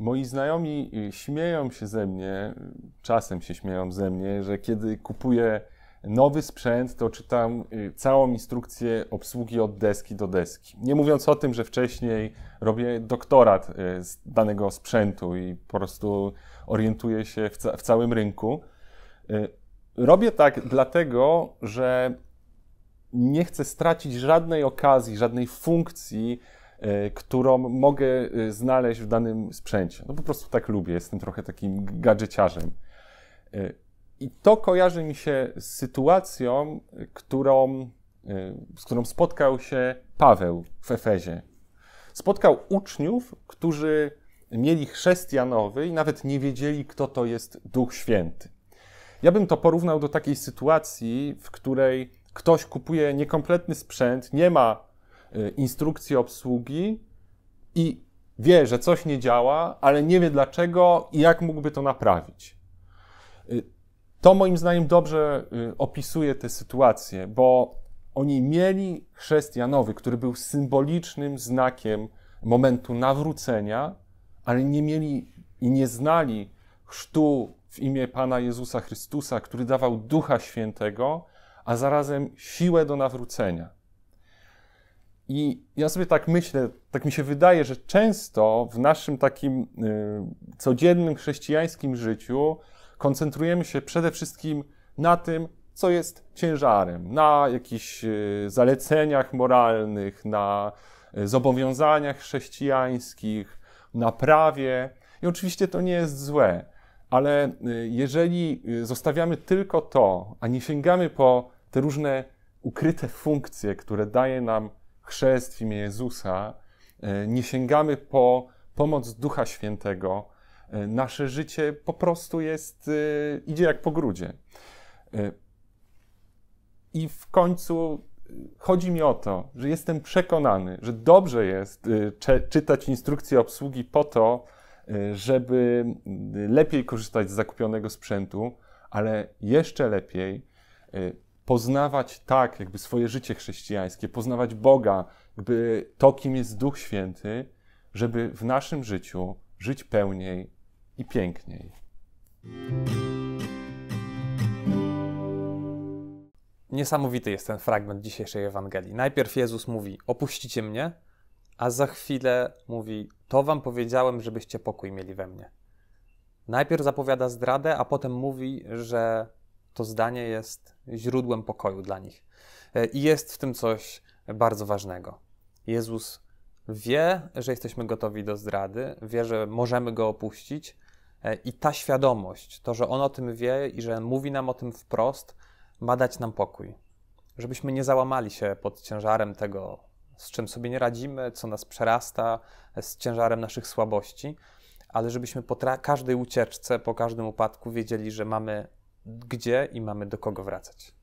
Moi znajomi y, śmieją się ze mnie, czasem się śmieją ze mnie, że kiedy kupuję nowy sprzęt, to czytam y, całą instrukcję obsługi od deski do deski. Nie mówiąc o tym, że wcześniej robię doktorat y, z danego sprzętu i po prostu orientuję się w, ca w całym rynku. Robię tak dlatego, że nie chcę stracić żadnej okazji, żadnej funkcji, E, którą mogę e, znaleźć w danym sprzęcie. No po prostu tak lubię, jestem trochę takim gadżeciarzem. E, I to kojarzy mi się z sytuacją, którą, z którą spotkał się Paweł w Efezie. Spotkał uczniów, którzy mieli chrześcijanowy i nawet nie wiedzieli, kto to jest Duch Święty. Ja bym to porównał do takiej sytuacji, w której ktoś kupuje niekompletny sprzęt, nie ma Y, instrukcji obsługi i wie, że coś nie działa, ale nie wie dlaczego i jak mógłby to naprawić. Y, to moim zdaniem dobrze y, opisuje tę sytuację, bo oni mieli chrześcijanowy, który był symbolicznym znakiem momentu nawrócenia, ale nie mieli i nie znali chrztu w imię Pana Jezusa Chrystusa, który dawał Ducha Świętego, a zarazem siłę do nawrócenia. I ja sobie tak myślę, tak mi się wydaje, że często w naszym takim y, codziennym chrześcijańskim życiu koncentrujemy się przede wszystkim na tym, co jest ciężarem, na jakichś y, zaleceniach moralnych, na y, zobowiązaniach chrześcijańskich, na prawie. I oczywiście to nie jest złe, ale y, jeżeli y, zostawiamy tylko to, a nie sięgamy po te różne ukryte funkcje, które daje nam chrzest w imię Jezusa, e, nie sięgamy po pomoc Ducha Świętego, e, nasze życie po prostu jest, e, idzie jak po grudzie. I w końcu chodzi mi o to, że jestem przekonany, że dobrze jest czytać instrukcje obsługi po to, żeby lepiej korzystać z zakupionego sprzętu, ale jeszcze lepiej poznawać tak, jakby swoje życie chrześcijańskie, poznawać Boga, jakby to, kim jest Duch Święty, żeby w naszym życiu żyć pełniej i piękniej. Niesamowity jest ten fragment dzisiejszej Ewangelii. Najpierw Jezus mówi: Opuścicie mnie, a za chwilę mówi: To wam powiedziałem, żebyście pokój mieli we mnie. Najpierw zapowiada zdradę, a potem mówi, że to zdanie jest źródłem pokoju dla nich. E, I jest w tym coś bardzo ważnego. Jezus wie, że jesteśmy gotowi do zdrady, wie, że możemy go opuścić, e, i ta świadomość, to, że on o tym wie i że mówi nam o tym wprost, ma dać nam pokój. Żebyśmy nie załamali się pod ciężarem tego, z czym sobie nie radzimy, co nas przerasta, e, z ciężarem naszych słabości, ale żebyśmy po każdej ucieczce, po każdym upadku wiedzieli, że mamy gdzie i mamy do kogo wracać.